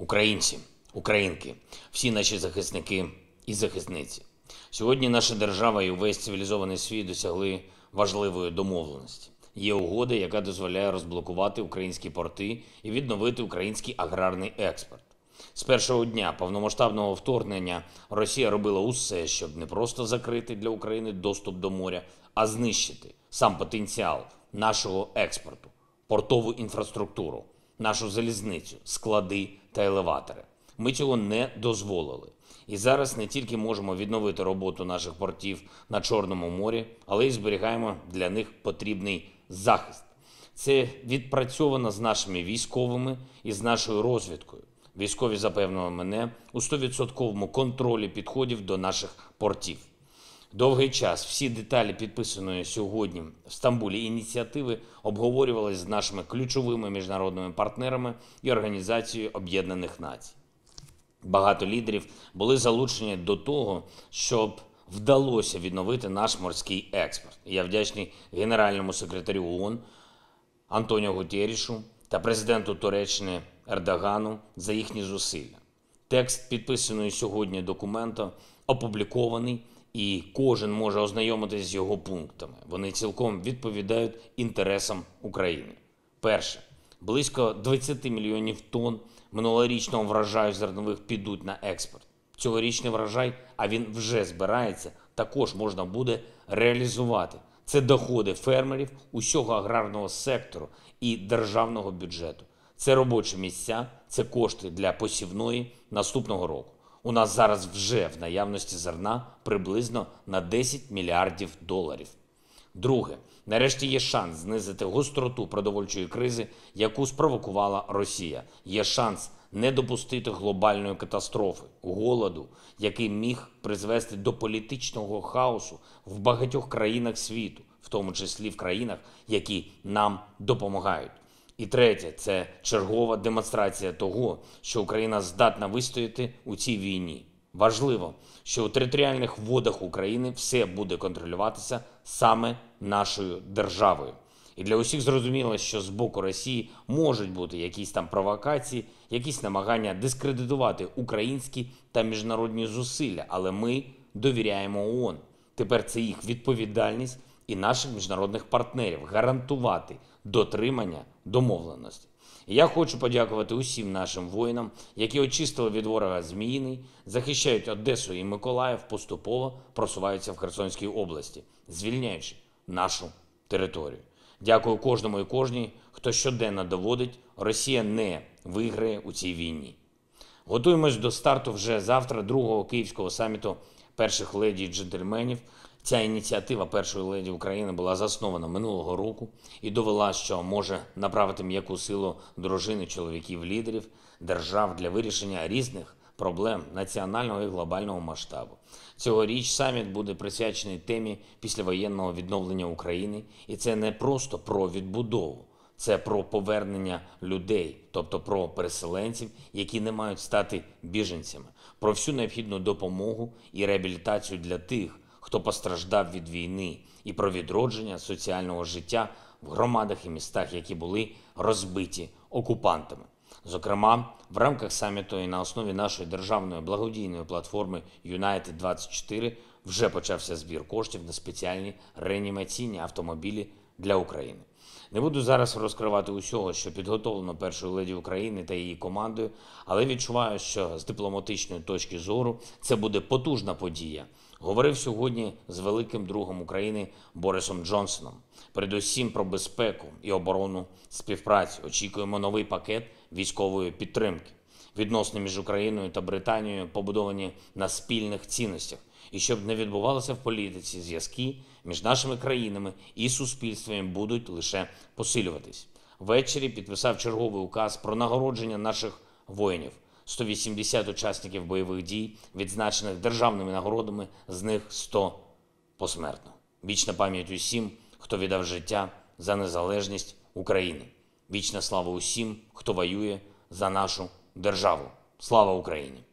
Українці, українки, всі наші захисники і захисниці. Сьогодні наша держава і увесь цивілізований світ досягли важливої домовленості. Є угода, яка дозволяє розблокувати українські порти і відновити український аграрний експорт. З першого дня повномасштабного вторгнення Росія робила усе, щоб не просто закрити для України доступ до моря, а знищити сам потенціал нашого експорту, портову інфраструктуру нашу залізницю, склади та елеватори. Ми цього не дозволили. І зараз не тільки можемо відновити роботу наших портів на Чорному морі, але й зберігаємо для них потрібний захист. Це відпрацьовано з нашими військовими і з нашою розвідкою. Військові запевнили мене у 100% контролі підходів до наших портів. Довгий час всі деталі підписаної сьогодні в Стамбулі ініціативи обговорювалися з нашими ключовими міжнародними партнерами і Організацією Об'єднаних Націй. Багато лідерів були залучені до того, щоб вдалося відновити наш морський експорт. Я вдячний генеральному секретарю ООН Антоніо Гутєрішу та президенту Туреччини Ердогану за їхні зусилля. Текст підписаної сьогодні документа опублікований і кожен може ознайомитися з його пунктами. Вони цілком відповідають інтересам України. Перше, близько 20 мільйонів тонн минулорічного врожаю зернових підуть на експорт. Цьогорічний врожай, а він вже збирається, також можна буде реалізувати. Це доходи фермерів, усього аграрного сектору і державного бюджету. Це робочі місця, це кошти для посівної наступного року. У нас зараз вже в наявності зерна приблизно на 10 мільярдів доларів. Друге, нарешті є шанс знизити гостроту продовольчої кризи, яку спровокувала Росія. Є шанс не допустити глобальної катастрофи, голоду, який міг призвести до політичного хаосу в багатьох країнах світу, в тому числі в країнах, які нам допомагають. І третє, це чергова демонстрація того, що Україна здатна вистояти у цій війні. Важливо, що у територіальних водах України все буде контролюватися саме нашою державою. І для усіх зрозуміло, що з боку Росії можуть бути якісь там провокації, якісь намагання дискредитувати українські та міжнародні зусилля. Але ми довіряємо ООН. Тепер це їх відповідальність і наших міжнародних партнерів гарантувати дотримання домовленості. я хочу подякувати усім нашим воїнам, які очистили від ворога Зміїний, захищають Одесу і Миколаїв, поступово просуваються в Херсонській області, звільняючи нашу територію. Дякую кожному і кожній, хто щоденно доводить, Росія не виграє у цій війні. Готуємось до старту вже завтра, другого київського саміту перших леді і джентльменів Ця ініціатива першої леді України була заснована минулого року і довела, що може направити м'яку силу дружини чоловіків-лідерів держав для вирішення різних проблем національного і глобального масштабу. Цьогоріч саміт буде присвячений темі післявоєнного відновлення України, і це не просто про відбудову. Це про повернення людей, тобто про переселенців, які не мають стати біженцями, про всю необхідну допомогу і реабілітацію для тих, хто постраждав від війни, і про відродження соціального життя в громадах і містах, які були розбиті окупантами. Зокрема, в рамках саміту і на основі нашої державної благодійної платформи United 24 вже почався збір коштів на спеціальні реанімаційні автомобілі для України. Не буду зараз розкривати усього, що підготовлено першою леді України та її командою, але відчуваю, що з дипломатичної точки зору це буде потужна подія. Говорив сьогодні з великим другом України Борисом Джонсоном. Передусім про безпеку і оборону співпраці. Очікуємо новий пакет військової підтримки. Відносини між Україною та Британією побудовані на спільних цінностях і щоб не відбувалося в політиці, зв'язки між нашими країнами і суспільствами будуть лише посилюватись. Ввечері підписав черговий указ про нагородження наших воїнів. 180 учасників бойових дій, відзначених державними нагородами, з них 100 посмертно. Вічна пам'ять усім, хто віддав життя за незалежність України. Вічна слава усім, хто воює за нашу державу. Слава Україні!